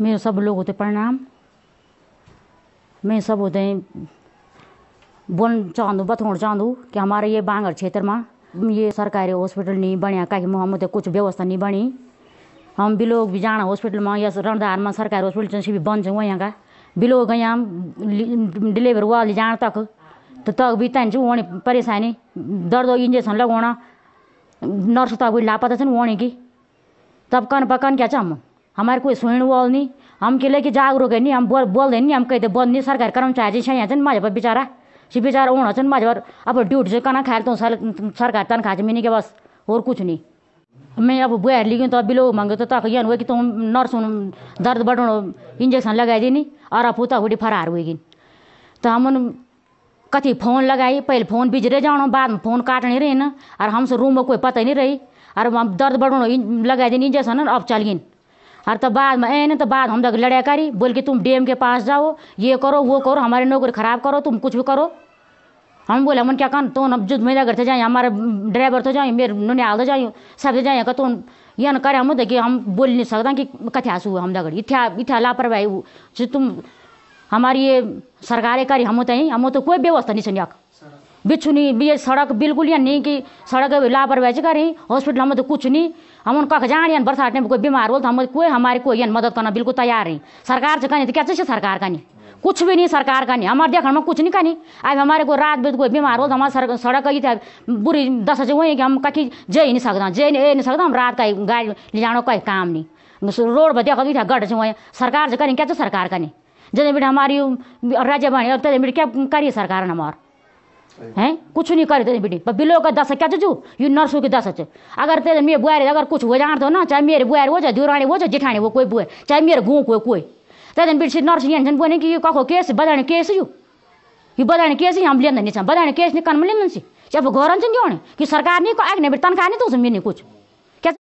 मेरे सब लोग होते प्रणाम मैं सब होते बोल चाहूँ बताउन चाहूँ कि हमारे ये बांगर क्षेत्र में ये सरकारी हॉस्पिटल नहीं बने क्या हम कुछ व्यवस्था नहीं बनी हम बिलोग भी जाना हॉस्पिटल में या रणधार में सरकारी हॉस्पिटल से भी बन जाऊँ यहाँ का बिलोग गए हम डिलीवर हुआ जान तक तो तक भी तैन होने परेशानी दर्द इंजेक्शन लगवाना नर्स तक तो भी लापता लापता तो होने की तब कन पकन क्या चाहूँ हमारे कोई सुनवाल नहीं हम के लेके जागरूक है नहीं हम बोल बोल नहीं हम कहते बोल नहीं सरकार कर्मचारी यहाँ पर बेचारा से बेचारा ओण हो छन् पर अब ड्यूटी से कना खाए तो सरकार तन से मिनी के बस और कुछ नहीं मैं अब बुआर लिखी तो बिलो मांगे तो तक यहाँ कि तुम नर्स दर्द बढ़ो इंजेक्शन लगाई दी और अब उता उठी फरार हुई तो हम कथी फोन लगाई पहले फोन बिजरे जाओ बाद में फोन काटने रही ना और हमसे रूम में कोई पता नहीं रही और हम दर्द बढ़ो लगाई दी इंजेक्शन अब चल गई और तब बाद में एने तो बाद हम लोग लड़ाई करी बोल के तुम डीएम के पास जाओ ये करो वो करो हमारे नौकरी ख़राब करो तुम कुछ भी करो हम बोले मन क्या कान तो अब जो मेरा घर से जाए हमारे ड्राइवर तो जाए मेरे नुने आल तो जाए सब से जाए तो ना करे हम तो कि हम बोल नहीं सकता कि कथ्यास हुआ हम दगड़ इथा इथा लापरवाही जो तुम हमारी ये सरकारें करी हम तो हम तो कोई व्यवस्था नहीं सुनिया बिछुनी बिए सडक बिल्कुल यहाँ नहीं कि सड़क लापरवाही से करें हॉस्पिटल हम तो कुछ नहीं हम उनका जान यहाँ बरसात में कोई बीमार हो तो हम कोई हमारी कोई मदद करना बिल्कुल तैयार हैं सरकार से कहने तो क्या चाहिए सरकार का नहीं कुछ भी नहीं सरकार का नहीं हमारे देखने में कुछ नहीं कहनी अब हमारे को रात बेद तो कोई बीमार हो तो हमारे सड़क ही था तो बुरी दशा से हुई कि हम कहीं जय नहीं सकता जय नहीं नहीं सकता हम रात का गाड़ी ले जाना कहीं काम नहीं रोड पर देखा था गढ़ से हुए सरकार से करें क्या चाहिए सरकार का नहीं जैसे बेटा हमारी राज्य बने तब बेटा क्या करिए सरकार ने हमारा हैं कुछ नहीं करे बेटी पर बिलो का दस क्या चू यू नर्सो की दस अच्छे अगर तेरे मेरे बुआरे अगर कुछ हो जान दो तो ना चाहे मेरे बुआरे हो जाए दूरानी हो जाए जिठानी वो कोई बुआ चाहे मेरे गुँ कोई कोई तेरे बेटी नर्स ये जन बोने की कहो केस बदाने केस यू यू बदाने केस ही हम लेना नहीं बदाने केस नहीं कन लेना सी चाहे वो गौरन जो कि सरकार नहीं को बेटी तनख्वाह नहीं तो उसमें कुछ